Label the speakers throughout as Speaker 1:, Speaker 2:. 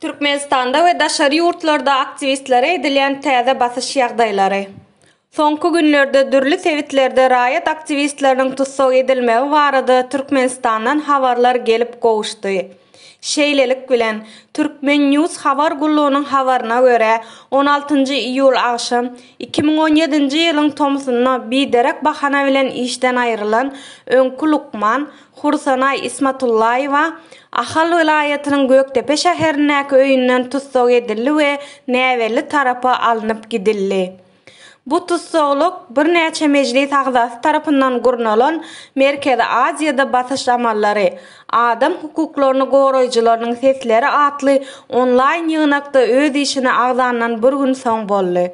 Speaker 1: Türkmenistanda we daşar yurtlarda aktivistlere edilen täze basyş ýagdaýlary. Soňky günlerde dürli sewitlerde raýat aktivistleriniň tutsak edilmegi barada Türkmenistandan habarlar gelip gowuşdy. Şeýlelik bilen Türkmen News habar gullunyň habaryna görä 16 iyul iýul agşam 2017 yılın ýylyň Tomusyna biderek bahana bilen işden aýrylan Öňkü Lukman Hursanay Ismatullaýewa Ahal vilayatının Göktepe şäherindäki öýünden tutsak edildi we näweli tarapa alınıp gidildi. Bu tutsoğluk bir näçe mejlis agzasy tarapından gurnalan Merkezi Aziyada basyş amallary, adam hukuklaryny goraýjylarynyň sesleri atly onlaýn ýygnakda öz işini agzanan bir gün soň boldy.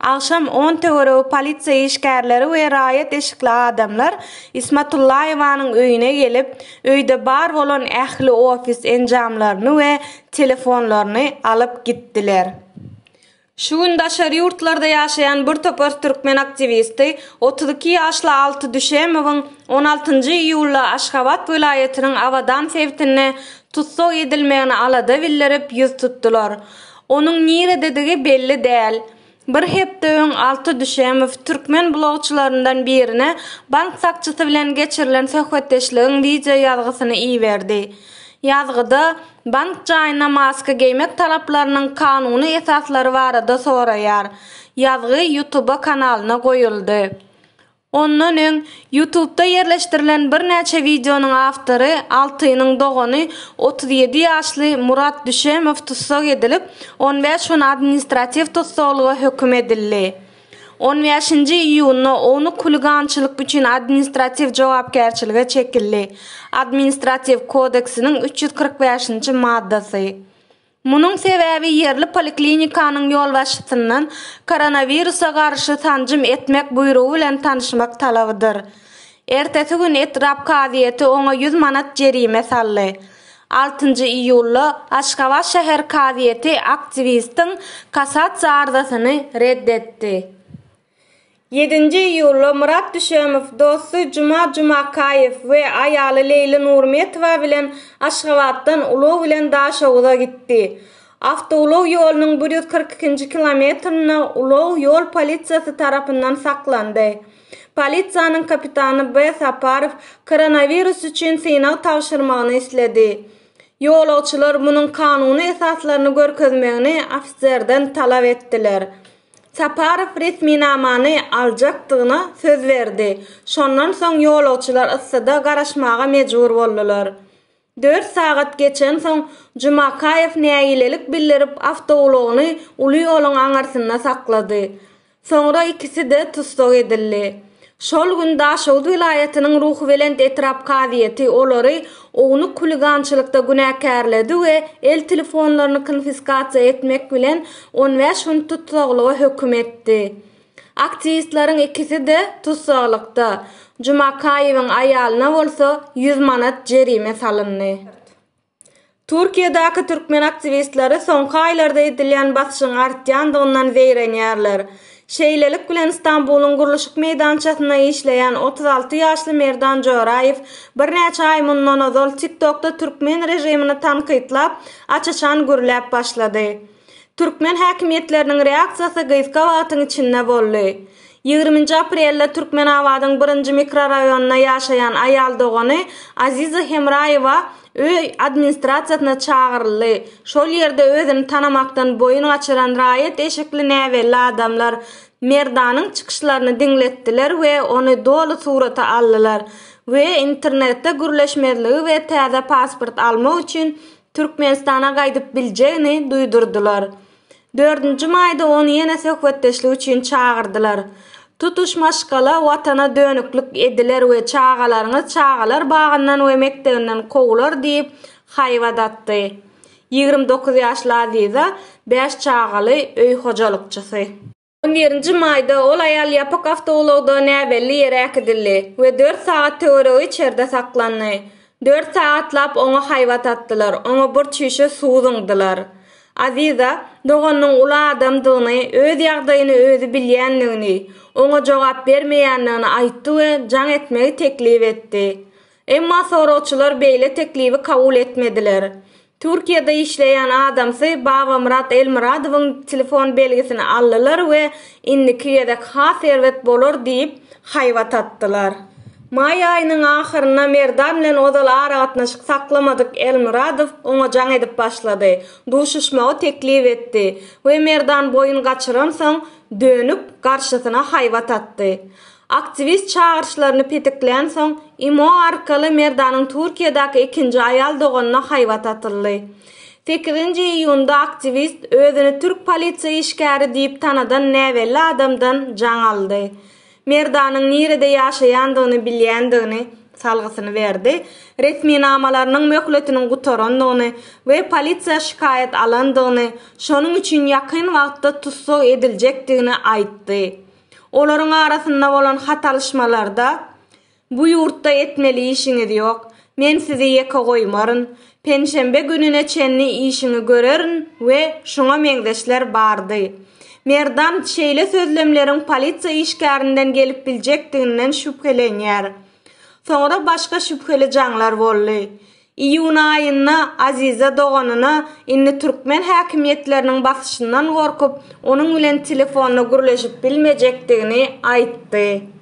Speaker 1: Akşam 10 töwereg polisiýa işgärleri we raýat eşikli adamlar Ismatullaýewanyň öýüne gelip, öýde bar bolan ähli ofis enjamlaryny we telefonlarını alyp gitdiler. Şuunda şer yurtlarda yaşayan bir topar Türkmen aktivisti 32 yaşla 6 düşemovun 16-njy iýulda Aşgabat vilayatynyň Avadan sewtine tutsoq edilmegini alada bildirip ýüz tutdular. Onuň nire dedigi belli däl. Bir hepde 6 düşemov Türkmen blogçylarından birine bank sakçysy bilen geçirilen söhbetdeşligiň wideo ýalgysyny Yazgıda bank jayna maska geymek talaplarının kanuni esasları varada sorayar. Yazgı YouTube kanalına koyuldu. Onun ön YouTube'da yerleştirilen bir näçe videonun 6 Altyny'nyň dogoni 37 ýaşly Murat Düşemow tutsak edilip 15 gün administratif tutsaklygy hökm edildi. 15-nji iýunda onu kulgançylyk üçin administrativ jogapkärçiligi çekildi. Administrativ kodeksiniň 345-nji maddasy. Munun sebäbi yerli poliklinikanyň ýol başçysynyň koronavirusa garşy tanjym etmek buyrugy bilen tanışmak talabydyr. Ertesi gün etrap kadiyeti ona 100 manat cerime mesalli. 6-njy iýulda Aşgabat şäher kadiýeti aktivistiň kasat zardasyny reddetti. 7-nji iýulda Murat Düşämow dostu Juma Jumakayew we aýaly Leýla Nurmetowa bilen Aşgabatdan Ulug bilen daşawda gitdi. Awtoulow ýolunyň 142-nji kilometrini Ulov ýol polisiýasy tarapyndan saklandy. Polisiýanyň kapitany B. Saparow koronawirus üçin synaw taýşyrmagyny isledi. Ýolowçylar munyň kanuny esaslaryny görkezmegini ofiserden talap etdiler. Saparov resminamany aljakdygyna söz berdi. Şondan soň ýolowçylar ýa-da garaşmaga mejbur boldylar. 4 saat geçen soň Jumakayev näyilelik bildirip awtoulogyny uly ýolun aňarsyna saklady. Soňra ikisi de tutsak edildi. Şol günda Şoldu vilayetinin ruhu velen detrap kaviyeti olary oğunu kuligançylykda günäkärledi we el telefonlaryny konfiskasiýa etmek bilen 15 hün tutulgy hökm etdi. Aktivistlaryň ikisi de tutsaglykda. Juma Kayewiň aýalyna bolsa 100 manat jerime salyndy. Türkiýedäki türkmen aktivistleri soňky aýlarda edilen basyşyň artýandygyndan weýranýarlar. Şeýlelik bilen İstanbulun gurluşyk meýdan çatyna işleýän 36 ýaşly Merdan Joraýew bir näçe aý mundan ozal TikTokda türkmen rejimini tanqidlap, açaçan gürläp başlady. Türkmen häkimetleriniň reaksiýasy gyzka wagtyň içinde boldy. 20 aprelde Türkmen awadyň 1-nji mikrorayonuna ýaşaýan aýal dogany Aziza Hemraýewa Öý administratsiýasyna çağırly. Şol ýerde özüm tanamakdan boyun gaçyran raýat eşekli näwe adamlar merdanyň çykyşlaryny dinletdiler we ony doly suratda aldylar. We internetde gürleşmeli we täze pasport almak üçin Türkmenistana gaýdyp biljegini duýdurdylar. 4-nji maýda ony ýene söhbetdeşlik üçin çağırdylar. Tutuşmaşkala vatana dönüklük ediler ve çağalarını çağalar bağından ve mektedinden kovular deyip hayvadattı. 29 yaşlı Aziza 5 çağalı öy hocalıkçısı. 11 mayda ol ayal yapak hafta olagda nəvelli yere akidilli ve 4 saat teori içerde 4 saat lap ona hayvat attılar, ona bir çüşe Aziza doğanın ula adamdığını, öz yağdayını özü bilyenliğini, ona cevap vermeyenliğini aittu ve can etmeyi teklif etti. Emma soruçlar beyle teklifi kabul etmediler. Türkiye'de işleyen adamsı Baba Murat El telefon belgesini allılar ve inni kiyedek ha servet bolor deyip hayvat attılar. Mai ayının axırına merdan bilen ozal ara atna şık saklamadık El Muradov onu jaň edip başlady. Duşuşma o teklip etdi. Bu merdan boyun gaçyramsaň dönüp garşysyna haywat atdy. Aktivist çağırışlaryny petiklän soň imo arkaly merdanyň Turkiýadaky ikinji aýal dogonyna haywat atyldy. nji iýunda aktivist özüni Türk polisiýasy işgäri diýip tanadan näwe adamdan jaň Merdanın nerede yaşayandığını bilyendiğini salgısını verdi. Resmi namalarının möhletinin gutorunduğunu ve polisiya şikayet alandığını, şonun için yakın vaqtta tussu edilecektiğini aytdı. Oların arasında olan hatalışmalarda, bu yurtta etmeli işiniz yok, men sizi yeka koymarın, penşembe gününe çenli işini görerin ve şuna mengdeşler bardı.'' Merdan, şeýle sözlemleriň polisiýa işgärinden gelip biljekdiginden şüphelenýär. Sonra başga şüpheli janglar boldy. Iýun aýyna Aziza doganyna indi türkmen häkimetleriniň basyşyndan gorkup, onuň bilen telefonuny gürleşip bilmejekdigini aýtdy.